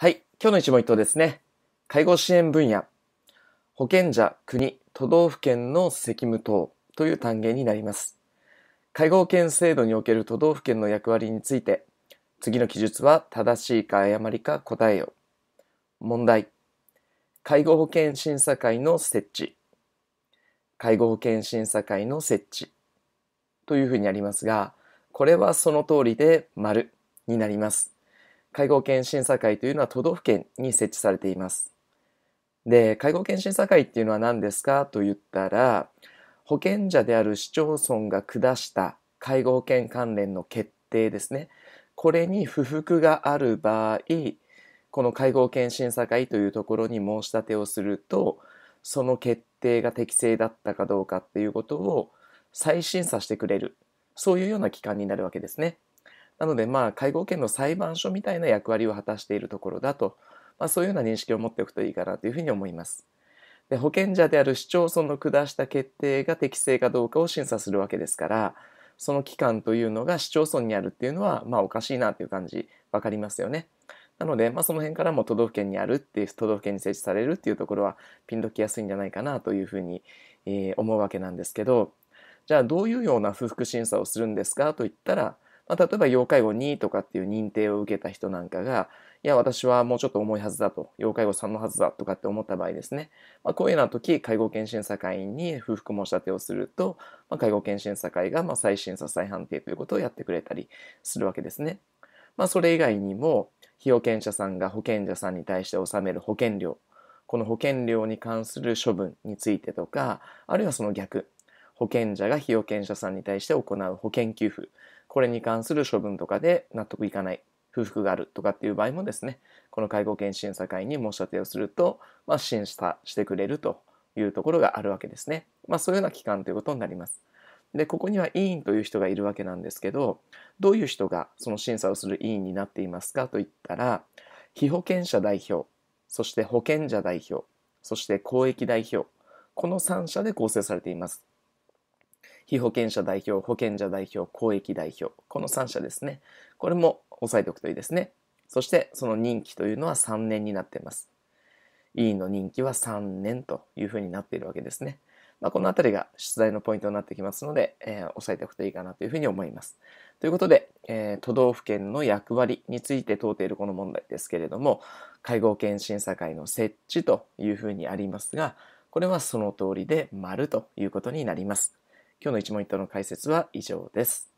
はい。今日の一問一答ですね。介護支援分野。保険者、国、都道府県の責務等という単元になります。介護保険制度における都道府県の役割について、次の記述は正しいか誤りか答えよう。問題。介護保険審査会の設置。介護保険審査会の設置。というふうにありますが、これはその通りで丸になります。介護保険審査会というのは都道府県に設置されています。で、介護保険審査会っていうのは何ですかと言ったら、保険者である市町村が下した介護保険関連の決定ですね。これに不服がある場合、この介護保険審査会というところに申し立てをすると、その決定が適正だったかどうかっていうことを再審査してくれる、そういうような機関になるわけですね。なので、まあ、介護保険の裁判所みたいな役割を果たしているところだと、まあ、そういうような認識を持っておくといいかなというふうに思います。で保険者である市町村の下した決定が適正かどうかを審査するわけですからその機関というのが市町村にあるっていうのはまあおかしいなという感じわかりますよね。なので、まあ、その辺からも都道府県にあるっていう都道府県に設置されるっていうところはピンときやすいんじゃないかなというふうに、えー、思うわけなんですけどじゃあどういうような不服審査をするんですかといったらまあ、例えば要介護2とかっていう認定を受けた人なんかが、いや、私はもうちょっと重いはずだと、要介護3のはずだとかって思った場合ですね、まあ、こういうような時、介護検診査会に不服申し立てをすると、まあ、介護検診査会がまあ再審査再判定ということをやってくれたりするわけですね。まあ、それ以外にも、被保険者さんが保険者さんに対して納める保険料、この保険料に関する処分についてとか、あるいはその逆、保険者が被保険者さんに対して行う保険給付これに関する処分とかで納得いかない不服があるとかっていう場合もですねこの介護保険審査会に申し立てをすると、まあ、審査してくれるというところがあるわけですね、まあ、そういうような機関ということになりますでここには委員という人がいるわけなんですけどどういう人がその審査をする委員になっていますかといったら被保険者代表そして保険者代表そして公益代表この3社で構成されています被保険者代表、保険者代表、公益代表。この3社ですね。これも押さえておくといいですね。そしてその任期というのは3年になっています。委員の任期は3年というふうになっているわけですね。まあ、このあたりが出題のポイントになってきますので、えー、押さえておくといいかなというふうに思います。ということで、えー、都道府県の役割について問うているこの問題ですけれども、介護保険審査会の設置というふうにありますが、これはその通りで丸ということになります。今日の一問一答の解説は以上です。